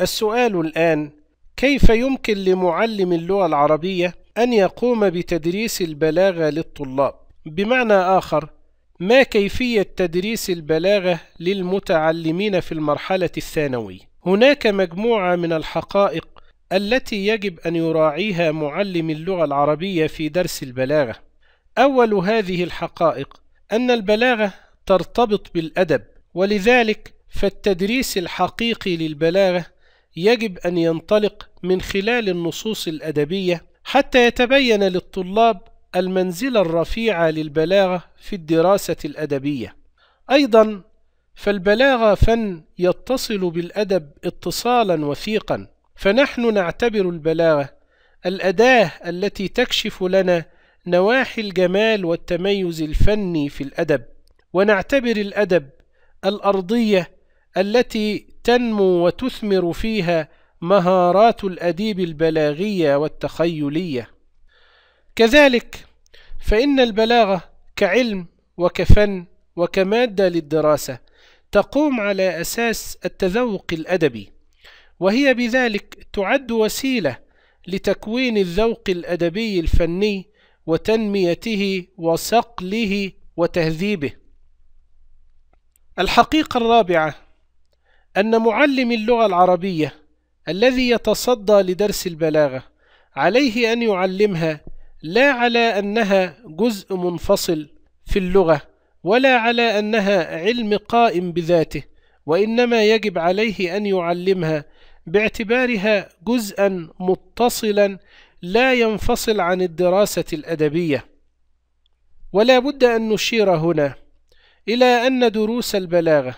السؤال الآن كيف يمكن لمعلم اللغة العربية أن يقوم بتدريس البلاغة للطلاب؟ بمعنى آخر ما كيفية تدريس البلاغة للمتعلمين في المرحلة الثانوية؟ هناك مجموعة من الحقائق التي يجب أن يراعيها معلم اللغة العربية في درس البلاغة. أول هذه الحقائق أن البلاغة ترتبط بالأدب، ولذلك فالتدريس الحقيقي للبلاغة يجب أن ينطلق من خلال النصوص الأدبية حتى يتبين للطلاب المنزلة الرفيعة للبلاغة في الدراسة الأدبية أيضا فالبلاغة فن يتصل بالأدب اتصالا وثيقا فنحن نعتبر البلاغة الأداة التي تكشف لنا نواحي الجمال والتميز الفني في الأدب ونعتبر الأدب الأرضية التي تنمو وتثمر فيها مهارات الأديب البلاغية والتخيلية كذلك فإن البلاغة كعلم وكفن وكمادة للدراسة تقوم على أساس التذوق الأدبي وهي بذلك تعد وسيلة لتكوين الذوق الأدبي الفني وتنميته وصقله وتهذيبه الحقيقة الرابعة أن معلم اللغة العربية الذي يتصدى لدرس البلاغة عليه أن يعلمها لا على أنها جزء منفصل في اللغة ولا على أنها علم قائم بذاته وإنما يجب عليه أن يعلمها باعتبارها جزءا متصلا لا ينفصل عن الدراسة الأدبية ولا بد أن نشير هنا إلى أن دروس البلاغة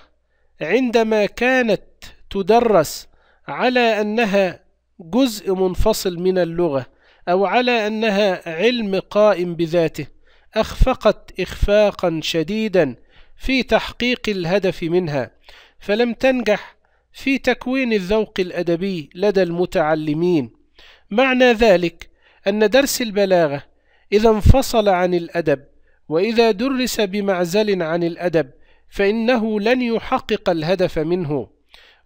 عندما كانت تدرس على أنها جزء منفصل من اللغة أو على أنها علم قائم بذاته أخفقت إخفاقا شديدا في تحقيق الهدف منها فلم تنجح في تكوين الذوق الأدبي لدى المتعلمين معنى ذلك أن درس البلاغة إذا انفصل عن الأدب وإذا درس بمعزل عن الأدب فإنه لن يحقق الهدف منه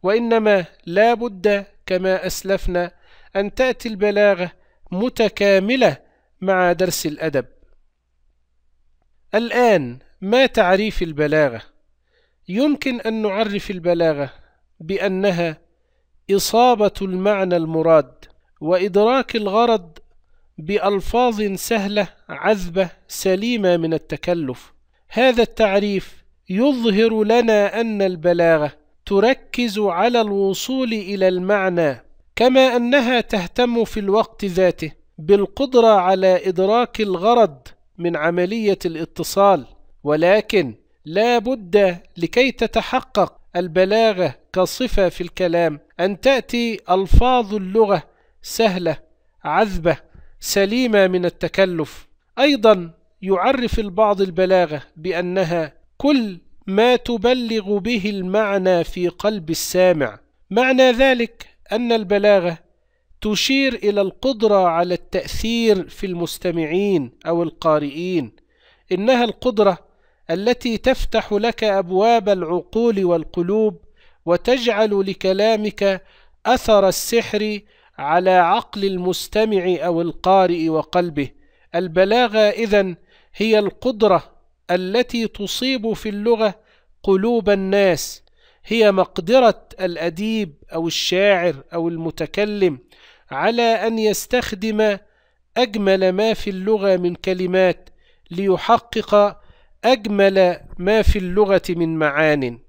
وإنما لا بد كما أسلفنا أن تأتي البلاغة متكاملة مع درس الأدب الآن ما تعريف البلاغة؟ يمكن أن نعرف البلاغة بأنها إصابة المعنى المراد وإدراك الغرض بألفاظ سهلة عذبة سليمة من التكلف هذا التعريف يظهر لنا أن البلاغة تركز على الوصول إلى المعنى كما أنها تهتم في الوقت ذاته بالقدرة على إدراك الغرض من عملية الاتصال ولكن لا بد لكي تتحقق البلاغة كصفة في الكلام أن تأتي ألفاظ اللغة سهلة عذبة سليمة من التكلف أيضا يعرف البعض البلاغة بأنها كل ما تبلغ به المعنى في قلب السامع معنى ذلك أن البلاغة تشير إلى القدرة على التأثير في المستمعين أو القارئين إنها القدرة التي تفتح لك أبواب العقول والقلوب وتجعل لكلامك أثر السحر على عقل المستمع أو القارئ وقلبه البلاغة إذن هي القدرة التي تصيب في اللغة قلوب الناس هي مقدرة الأديب أو الشاعر أو المتكلم على أن يستخدم أجمل ما في اللغة من كلمات ليحقق أجمل ما في اللغة من معانٍ